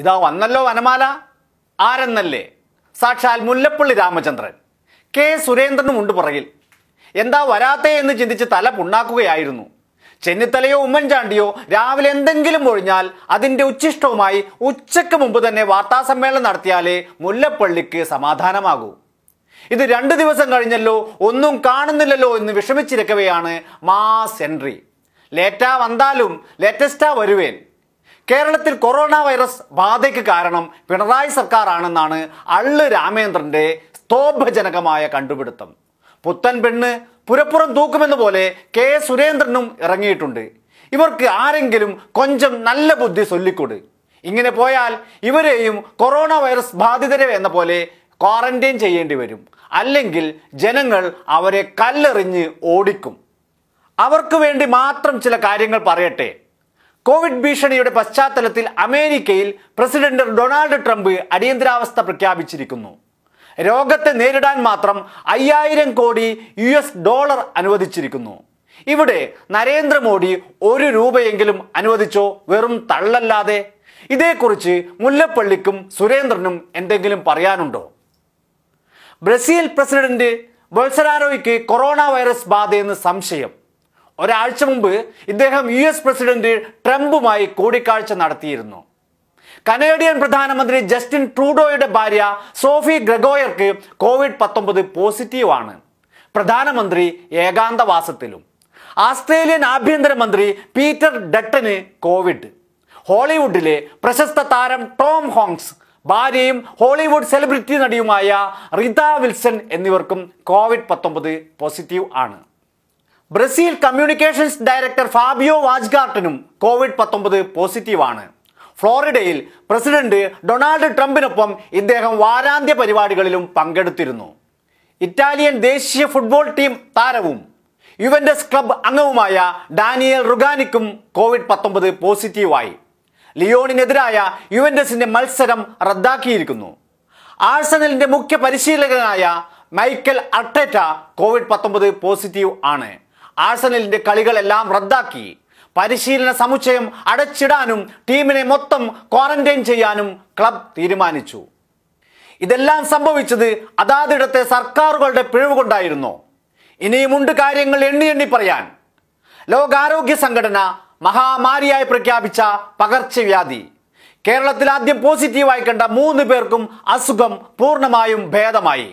ഇതാ വന്നല്ലോ വനമാല ആരെന്നല്ലേ സാക്ഷാൽ മുല്ലപ്പള്ളി രാമചന്ദ്രൻ കെ സുരേന്ദ്രനും ഉണ്ട് പുറകിൽ എന്താ വരാത്തേ എന്ന് ചിന്തിച്ച് തല പുണ്ണാക്കുകയായിരുന്നു ചെന്നിത്തലയോ ഉമ്മൻചാണ്ടിയോ രാവിലെ എന്തെങ്കിലും ഒഴിഞ്ഞാൽ അതിൻ്റെ ഉച്ചിഷ്ടവുമായി ഉച്ചയ്ക്ക് മുമ്പ് തന്നെ വാർത്താസമ്മേളനം നടത്തിയാലേ മുല്ലപ്പള്ളിക്ക് സമാധാനമാകൂ ഇത് രണ്ട് ദിവസം കഴിഞ്ഞല്ലോ ഒന്നും കാണുന്നില്ലല്ലോ എന്ന് വിഷമിച്ചിരിക്കവെയാണ് മാസ് എൻട്രി ലേറ്റാ വന്നാലും ലേറ്റസ്റ്റാ വരുവേൻ കേരളത്തിൽ കൊറോണ വൈറസ് ബാധയ്ക്ക് കാരണം പിണറായി സർക്കാരാണെന്നാണ് അള്ളു രാമേന്ദ്രന്റെ സ്തോഭജനകമായ കണ്ടുപിടുത്തം പുത്തൻ പെണ്ണ് പുരപ്പുറം തൂക്കുമെന്ന പോലെ കെ സുരേന്ദ്രനും ഇറങ്ങിയിട്ടുണ്ട് ഇവർക്ക് ആരെങ്കിലും കൊഞ്ചം നല്ല ബുദ്ധി ചൊല്ലിക്കൊടു ഇങ്ങനെ പോയാൽ ഇവരെയും കൊറോണ വൈറസ് ബാധിതരെ എന്ന പോലെ ക്വാറന്റൈൻ ചെയ്യേണ്ടി വരും അല്ലെങ്കിൽ ജനങ്ങൾ അവരെ കല്ലെറിഞ്ഞ് ഓടിക്കും അവർക്ക് വേണ്ടി മാത്രം ചില കാര്യങ്ങൾ പറയട്ടെ കോവിഡ് ഭീഷണിയുടെ പശ്ചാത്തലത്തിൽ അമേരിക്കയിൽ പ്രസിഡന്റ് ഡൊണാൾഡ് ട്രംപ് അടിയന്തരാവസ്ഥ പ്രഖ്യാപിച്ചിരിക്കുന്നു രോഗത്തെ നേരിടാൻ മാത്രം അയ്യായിരം കോടി യു എസ് ഡോളർ അനുവദിച്ചിരിക്കുന്നു ഇവിടെ നരേന്ദ്രമോദി ഒരു രൂപയെങ്കിലും അനുവദിച്ചോ വെറും തള്ളല്ലാതെ ഇതേക്കുറിച്ച് മുല്ലപ്പള്ളിക്കും സുരേന്ദ്രനും എന്തെങ്കിലും പറയാനുണ്ടോ ബ്രസീൽ പ്രസിഡന്റ് ബൊൾസനാരോയ്ക്ക് കൊറോണ വൈറസ് ബാധയെന്ന് സംശയം ഒരാഴ്ച മുമ്പ് ഇദ്ദേഹം യു എസ് പ്രസിഡന്റ് ട്രംപുമായി കൂടിക്കാഴ്ച നടത്തിയിരുന്നു കനേഡിയൻ പ്രധാനമന്ത്രി ജസ്റ്റിൻ ട്രൂഡോയുടെ ഭാര്യ സോഫി ഗ്രഗോയർക്ക് കോവിഡ് പത്തൊമ്പത് പോസിറ്റീവാണ് പ്രധാനമന്ത്രി ഏകാന്തവാസത്തിലും ആസ്ട്രേലിയൻ ആഭ്യന്തരമന്ത്രി പീറ്റർ ഡട്ടന് കോവിഡ് ഹോളിവുഡിലെ പ്രശസ്ത താരം ടോം ഹോങ്സ് ഭാര്യയും ഹോളിവുഡ് സെലിബ്രിറ്റി നടിയുമായ റിത വിൽസൺ എന്നിവർക്കും കോവിഡ് പത്തൊമ്പത് പോസിറ്റീവ് ആണ് ബ്രസീൽ കമ്മ്യൂണിക്കേഷൻസ് ഡയറക്ടർ ഫാബിയോ വാജ്ഗാർട്ടനും കോവിഡ് പത്തൊമ്പത് പോസിറ്റീവാണ് ഫ്ലോറിഡയിൽ പ്രസിഡന്റ് ഡൊണാൾഡ് ട്രംപിനൊപ്പം ഇദ്ദേഹം വാരാന്ത്യ പരിപാടികളിലും പങ്കെടുത്തിരുന്നു ഇറ്റാലിയൻ ദേശീയ ഫുട്ബോൾ ടീം താരവും യുവൻഡസ് ക്ലബ് അംഗവുമായ ഡാനിയൽ റുഗാനിക്കും കോവിഡ് പത്തൊമ്പത് പോസിറ്റീവായി ലിയോണിനെതിരായ യുവൻഡസിന്റെ മത്സരം റദ്ദാക്കിയിരിക്കുന്നു ആഴ്സണലിന്റെ മുഖ്യ പരിശീലകനായ മൈക്കൽ അർട്ടേറ്റ കോവിഡ് പത്തൊമ്പത് പോസിറ്റീവ് ആണ് ആഴ്സണലിന്റെ കളികളെല്ലാം റദ്ദാക്കി പരിശീലന സമുച്ചയം അടച്ചിടാനും ടീമിനെ മൊത്തം ക്വാറന്റൈൻ ചെയ്യാനും ക്ലബ് തീരുമാനിച്ചു ഇതെല്ലാം സംഭവിച്ചത് അതാതിടത്തെ സർക്കാരുകളുടെ പിഴവ് കൊണ്ടായിരുന്നു ഇനിയുമുണ്ട് കാര്യങ്ങൾ എണ്ണി എണ്ണി പറയാൻ ലോകാരോഗ്യ സംഘടന മഹാമാരിയായി പ്രഖ്യാപിച്ച പകർച്ചവ്യാധി കേരളത്തിൽ ആദ്യം പോസിറ്റീവായി കണ്ട മൂന്ന് പേർക്കും അസുഖം പൂർണ്ണമായും ഭേദമായി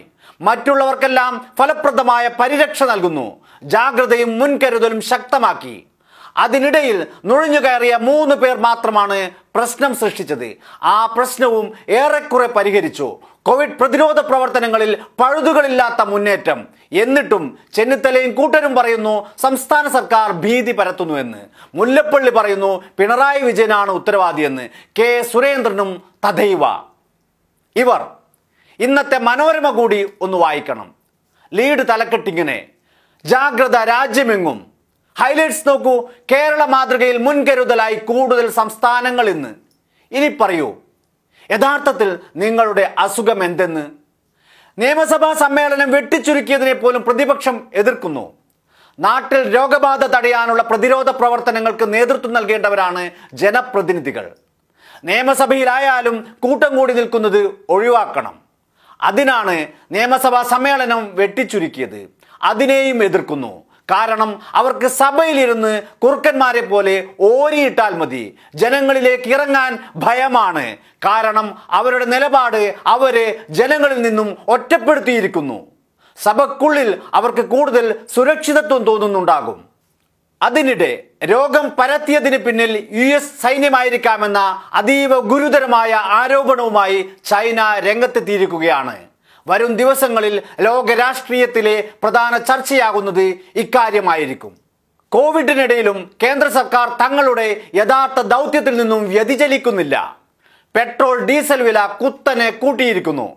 മറ്റുള്ളവർക്കെല്ലാം ഫലപ്രദമായ പരിരക്ഷ നൽകുന്നു ജാഗ്രതയും മുൻകരുതലും ശക്തമാക്കി അതിനിടയിൽ നുഴഞ്ഞു കയറിയ മൂന്ന് പേർ മാത്രമാണ് പ്രശ്നം സൃഷ്ടിച്ചത് ആ പ്രശ്നവും ഏറെക്കുറെ പരിഹരിച്ചു കോവിഡ് പ്രതിരോധ പ്രവർത്തനങ്ങളിൽ പഴുതുകളില്ലാത്ത മുന്നേറ്റം എന്നിട്ടും ചെന്നിത്തലയും കൂട്ടരും പറയുന്നു സംസ്ഥാന സർക്കാർ ഭീതി പരത്തുന്നുവെന്ന് മുല്ലപ്പള്ളി പറയുന്നു പിണറായി വിജയനാണ് ഉത്തരവാദിയെന്ന് കെ സുരേന്ദ്രനും തഥൈവ ഇവർ ഇന്നത്തെ മനോരമ കൂടി ഒന്ന് വായിക്കണം ലീഡ് തലക്കെട്ടിങ്ങനെ ജാഗ്രത രാജ്യമെങ്ങും ഹൈലൈറ്റ്സ് നോക്കൂ കേരള മാതൃകയിൽ മുൻകരുതലായി കൂടുതൽ സംസ്ഥാനങ്ങൾ ഇന്ന് ഇനി പറയൂ യഥാർത്ഥത്തിൽ നിങ്ങളുടെ അസുഖം എന്തെന്ന് നിയമസഭാ സമ്മേളനം വെട്ടിച്ചുരുക്കിയതിനെ പോലും പ്രതിപക്ഷം എതിർക്കുന്നു നാട്ടിൽ രോഗബാധ തടയാനുള്ള പ്രതിരോധ പ്രവർത്തനങ്ങൾക്ക് നേതൃത്വം നൽകേണ്ടവരാണ് ജനപ്രതിനിധികൾ നിയമസഭയിലായാലും കൂട്ടം കൂടി നിൽക്കുന്നത് ഒഴിവാക്കണം അതിനാണ് നിയമസഭാ സമ്മേളനം വെട്ടിച്ചുരുക്കിയത് അതിനെയും എതിർക്കുന്നു കാരണം അവർക്ക് സഭയിലിരുന്ന് കുറുക്കന്മാരെ പോലെ ഓരിയിട്ടാൽ മതി ജനങ്ങളിലേക്ക് ഇറങ്ങാൻ ഭയമാണ് കാരണം അവരുടെ നിലപാട് അവരെ ജനങ്ങളിൽ നിന്നും ഒറ്റപ്പെടുത്തിയിരിക്കുന്നു സഭക്കുള്ളിൽ അവർക്ക് കൂടുതൽ സുരക്ഷിതത്വം തോന്നുന്നുണ്ടാകും അതിനിടെ രോഗം പരത്തിയതിന് പിന്നിൽ യു എസ് സൈന്യമായിരിക്കാമെന്ന അതീവ ഗുരുതരമായ ആരോപണവുമായി ചൈന രംഗത്തെത്തിയിരിക്കുകയാണ് വരും ദിവസങ്ങളിൽ ലോകരാഷ്ട്രീയത്തിലെ പ്രധാന ചർച്ചയാകുന്നത് ഇക്കാര്യമായിരിക്കും കോവിഡിനിടയിലും കേന്ദ്ര സർക്കാർ തങ്ങളുടെ യഥാർത്ഥ ദൗത്യത്തിൽ നിന്നും വ്യതിചലിക്കുന്നില്ല പെട്രോൾ ഡീസൽ വില കുത്തനെ കൂട്ടിയിരിക്കുന്നു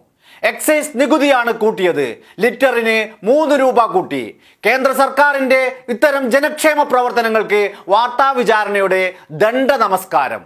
എക്സൈസ് നികുതിയാണ് കൂട്ടിയത് ലിറ്ററിന് മൂന്ന് രൂപ കൂട്ടി കേന്ദ്ര സർക്കാരിൻ്റെ ഇത്തരം ജനക്ഷേമ പ്രവർത്തനങ്ങൾക്ക് വാർത്താവിചാരണയുടെ ദണ്ഡ നമസ്കാരം